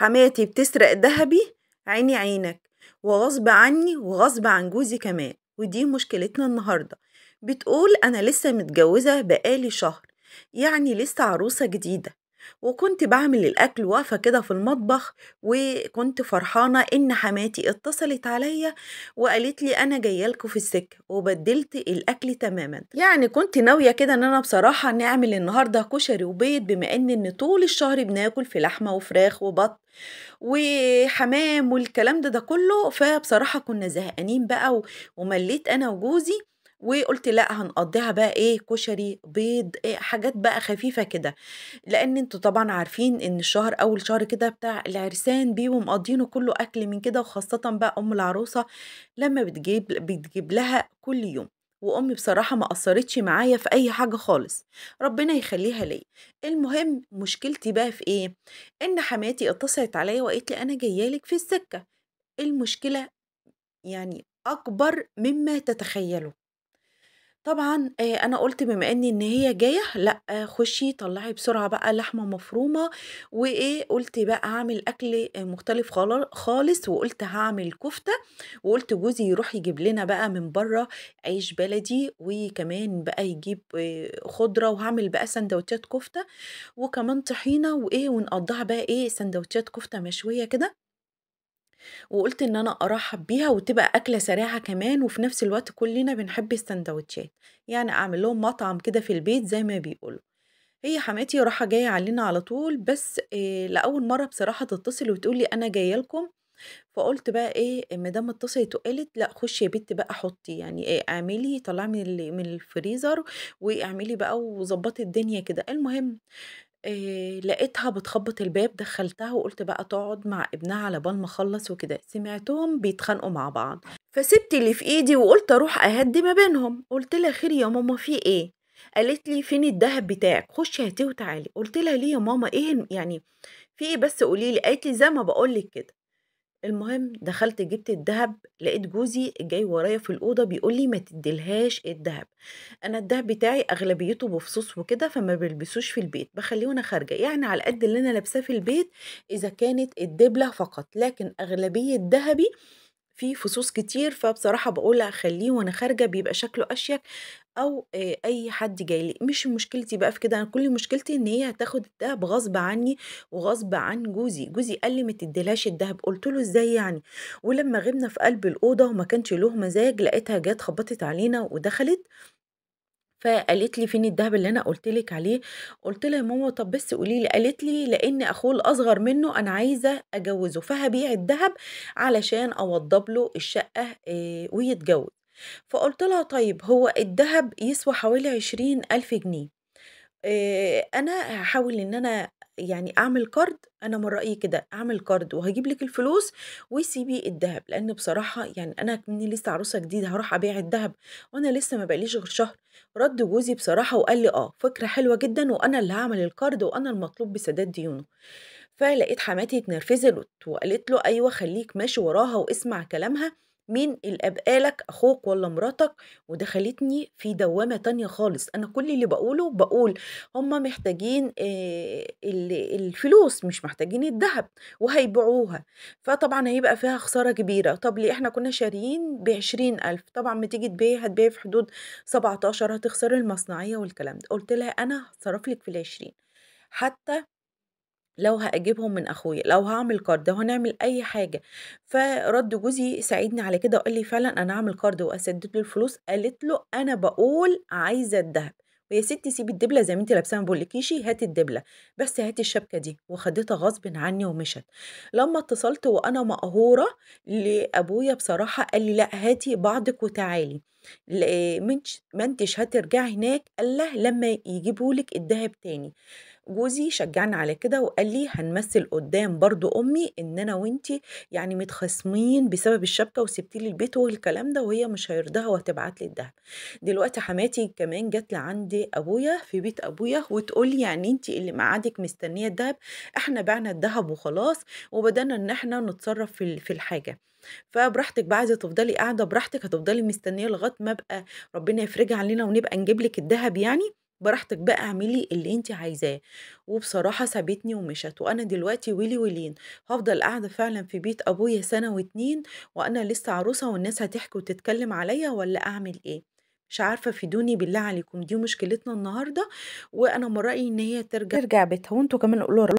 حماتي بتسرق ذهبي عيني عينك وغصب عني وغصب عن جوزي كمان ودي مشكلتنا النهاردة بتقول أنا لسه متجوزة بقالي شهر يعني لسه عروسة جديدة وكنت بعمل الأكل واقفة كده في المطبخ وكنت فرحانة إن حماتي اتصلت عليا وقالت لي أنا جاية لكم في السكة وبدلت الأكل تماما يعني كنت ناوية كده إن أنا بصراحة نعمل النهاردة كشري وبيض بما إن إن طول الشهر بناكل في لحمة وفراخ وبط وحمام والكلام ده ده كله فبصراحة كنا زهقانين بقى ومليت أنا وجوزي وقلت لا هنقضيها بقى ايه كشري بيض إيه حاجات بقى خفيفه كده لان انتوا طبعا عارفين ان الشهر اول شهر كده بتاع العرسان بيه مقضينه كله اكل من كده وخاصه بقى ام العروسه لما بتجيب بتجيب لها كل يوم وامي بصراحه ما قصرتش معايا في اي حاجه خالص ربنا يخليها ليا المهم مشكلتي بقى في ايه ان حماتي اتصلت عليا وقالت لي انا جايه لك في السكه المشكله يعني اكبر مما تتخيلوا طبعًا أنا قُلت بما إن إن هي جاية، لأ خُشّي طلّعي بسرعة بقى لحمة مفرومة، وإيه، قُلت بقى هعمل أكل مختلف خالص، وقُلت هعمل كُفتة، وقُلت جوزي يروح يجيب لنا بقى من برّه عيش بلدي، وكمان بقى يجيب خضرة، وهعمل بقى سندوتشات كُفتة، وكمان طحينة وإيه، ونقضّيها بقى إيه، سندوتشات كُفتة مشوية كده. وقلت إن أنا أرحب بيها وتبقى أكلة سريعة كمان وفي نفس الوقت كلنا بنحب السندوتشات يعني أعمل لهم مطعم كده في البيت زي ما بيقولوا هي حماتي راحة جاية علينا على طول بس إيه لأول مرة بصراحة تتصل وتقولي أنا جاية لكم فقلت بقى ايه مدام اتصلت وقالت لا خشي يا بنت بقى حطي يعني ايه اعملي طلعي من من الفريزر واعملي بقى وظبطي الدنيا كده المهم لقيتها بتخبّط الباب، دخّلتها وقُلت بقى تقعد مع ابنها على بال ما أخلّص وكده، سمعتهم بيتخانقوا مع بعض، فسِبت اللي في إيدي وقُلت أروح أهدّي ما بينهم، قُلت لها: "خير يا ماما في إيه؟" قالت لي: "فين الدهب بتاعِك، خُشّي هاتيه وتعالي." قُلت لها: "ليه يا ماما إيه يعني في إيه بس قولي لي." قالت لي: "زي ما بقول لِك كده." المهم دخلت جبت الذهب لقيت جوزي جاي ورايا في الاوضه بيقول لي ما تديلهاش الذهب انا الذهب بتاعي اغلبيته بفصوص وكده فما بلبسوش في البيت بخليه وانا خارجه يعني على قد اللي انا لابساه في البيت اذا كانت الدبله فقط لكن اغلبيه ذهبي في فصوص كتير فبصراحة بقول اخليه وانا خارجة بيبقى شكله اشيك او اي حد جاي لي مش مشكلتي بقى في كده انا كل مشكلتي ان هي هتاخد الدهب غصب عني وغصب عن جوزي جوزي قال لي ما تديلهاش الدهب قلت له ازاي يعني ولما غبنا في قلب الاوضه وما كانش له مزاج لقيتها جت خبطت علينا ودخلت فقالت لي فين الدهب اللي انا قلت لك عليه قلت لها يا ماما طب بس قولي لي قالت لي لان اخوه الاصغر منه انا عايزه اجوزه فهبيع الدهب علشان اوضب له الشقه آه، ويتجوز فقلت لها طيب هو الدهب يسوى حوالي عشرين ألف جنيه آه، أنا هحاول إن أنا يعني اعمل كارد انا من رايي كده اعمل كارد وهجيب لك الفلوس وسيبي الذهب لان بصراحه يعني انا كمني لسه عروسه جديده هروح ابيع الذهب وانا لسه ما بقليش غير شهر رد جوزي بصراحه وقال لي اه فكره حلوه جدا وانا اللي هعمل الكارد وانا المطلوب بسداد ديونه فلقيت حماتي اتنرفزت وقالت له ايوه خليك ماشي وراها واسمع كلامها مين اللي لك اخوك ولا مراتك ودخلتني في دوامه تانية خالص انا كل اللي بقوله بقول هما محتاجين الفلوس مش محتاجين الذهب وهيبيعوها فطبعا هيبقى فيها خساره كبيره طب ليه احنا كنا شاريين ب ألف طبعا ما تيجي تبيع هتبيع في حدود 17 هتخسر المصنعيه والكلام ده قلت لها انا هتصرف لك في العشرين حتى لو هأجيبهم من أخويا لو هعمل كارد هنعمل أي حاجة فرد جوزي ساعدني على كده وقال لي فعلا أنا هعمل كارد وأسدد له الفلوس قالت له أنا بقول عايزة الذهب ويا ستي سيبي الدبله زي ما انت لابساها ما بقولكيشي هاتي الدبله بس هاتي الشبكه دي وخدتها غصب عني ومشت لما اتصلت وانا مقهوره لابويا بصراحه قال لي لا هاتي بعضك وتعالي ما انتش هترجعي هناك قال له لما يجيبولك الدهب تاني جوزي شجعني على كده وقال لي هنمثل قدام برضو امي ان انا وانتي يعني متخاصمين بسبب الشبكه وسبتي لي البيت والكلام ده وهي مش هيرضاها وهتبعت لي الدهب دلوقتي حماتي كمان جات لعندي ابويا في بيت ابويا وتقول يعني انتي اللي معادك مستنيه الدهب احنا بعنا الدهب وخلاص وبدانا ان احنا نتصرف في في الحاجه فبراحتك بقى عايزه تفضلي قاعده براحتك هتفضلي مستنيه لغايه ما ابقى ربنا يفرجها علينا ونبقى نجيب لك الذهب يعني براحتك بقى اعملي اللي انت عايزاه وبصراحه سابتني ومشت وانا دلوقتي ويلي ولين هفضل قاعده فعلا في بيت ابويا سنه واتنين وانا لسه عروسه والناس هتحكي وتتكلم عليا ولا اعمل ايه مش عارفه فيدوني بالله عليكم دي مشكلتنا النهارده وانا من رايي ان هي ترجع ترجع بيتها وانتوا كمان قولوا